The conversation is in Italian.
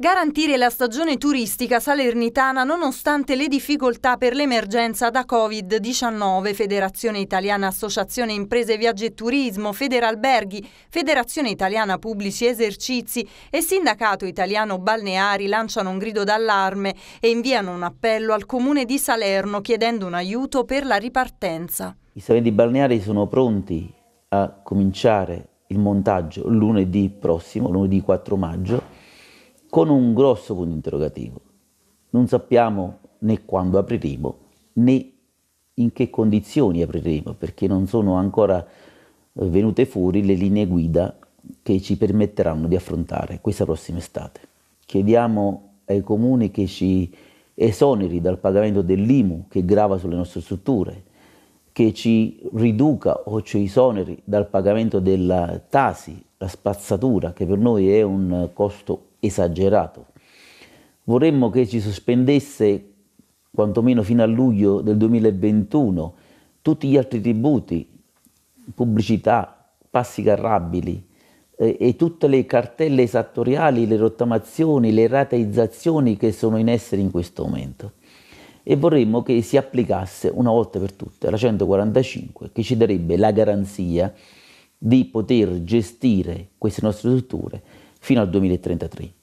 Garantire la stagione turistica salernitana nonostante le difficoltà per l'emergenza da Covid-19, Federazione Italiana Associazione Imprese Viaggi e Turismo, Federalberghi, Federazione Italiana Pubblici Esercizi e Sindacato Italiano Balneari lanciano un grido d'allarme e inviano un appello al Comune di Salerno chiedendo un aiuto per la ripartenza. I salenti balneari sono pronti a cominciare il montaggio lunedì prossimo, lunedì 4 maggio con un grosso punto interrogativo. Non sappiamo né quando apriremo né in che condizioni apriremo perché non sono ancora eh, venute fuori le linee guida che ci permetteranno di affrontare questa prossima estate. Chiediamo ai comuni che ci esoneri dal pagamento dell'IMU che grava sulle nostre strutture, che ci riduca o ci esoneri dal pagamento della tasi, la spazzatura, che per noi è un costo esagerato. Vorremmo che ci sospendesse, quantomeno fino a luglio del 2021, tutti gli altri tributi, pubblicità, passi carrabili eh, e tutte le cartelle esattoriali, le rottamazioni, le rateizzazioni che sono in essere in questo momento e vorremmo che si applicasse una volta per tutte la 145 che ci darebbe la garanzia di poter gestire queste nostre strutture fino al 2033.